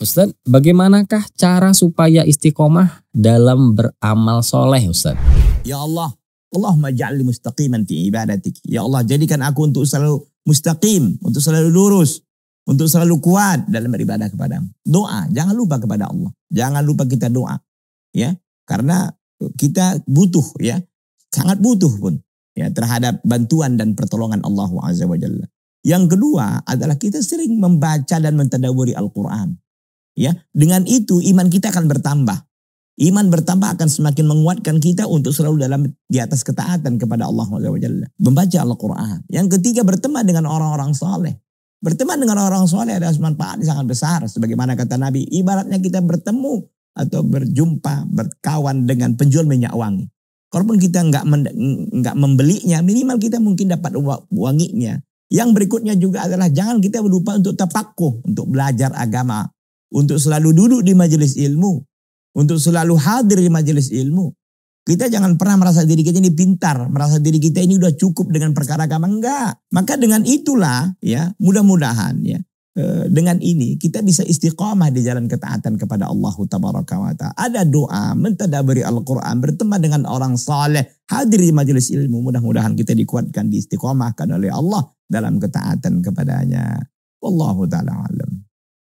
Ustaz, bagaimanakah cara supaya istiqomah dalam beramal soleh Ustaz? Ya Allah, Allahumma majali mustaqiman fi ibadatik. Ya Allah, jadikan aku untuk selalu mustaqim, untuk selalu lurus, untuk selalu kuat dalam beribadah kepadamu. Doa, jangan lupa kepada Allah. Jangan lupa kita doa. Ya, karena kita butuh ya, sangat butuh pun ya terhadap bantuan dan pertolongan Allah Azza wa Jalla. Yang kedua adalah kita sering membaca dan mentadaburi Al-Quran. Ya, dengan itu iman kita akan bertambah. Iman bertambah akan semakin menguatkan kita untuk selalu dalam di atas ketaatan kepada Allah Jalla. Membaca Al-Quran. Yang ketiga berteman dengan orang-orang soleh. Berteman dengan orang soleh ada manfaat sangat besar. Sebagaimana kata Nabi, ibaratnya kita bertemu atau berjumpa, berkawan dengan penjual minyak wangi. Kalaupun kita nggak nggak membelinya, minimal kita mungkin dapat wanginya. Yang berikutnya juga adalah jangan kita lupa untuk tapakuh, untuk belajar agama untuk selalu duduk di majelis ilmu, untuk selalu hadir di majelis ilmu. Kita jangan pernah merasa diri kita ini pintar, merasa diri kita ini udah cukup dengan perkara agama enggak. Maka dengan itulah ya, mudah-mudahan ya eh, dengan ini kita bisa istiqomah di jalan ketaatan kepada Allah Tabaraka wa taala. Ada doa, mentadaburi Al-Qur'an, berteman dengan orang saleh, hadir di majelis ilmu. Mudah-mudahan kita dikuatkan di diistiqomahkan oleh Allah dalam ketaatan kepadanya. Wallahu taala alam.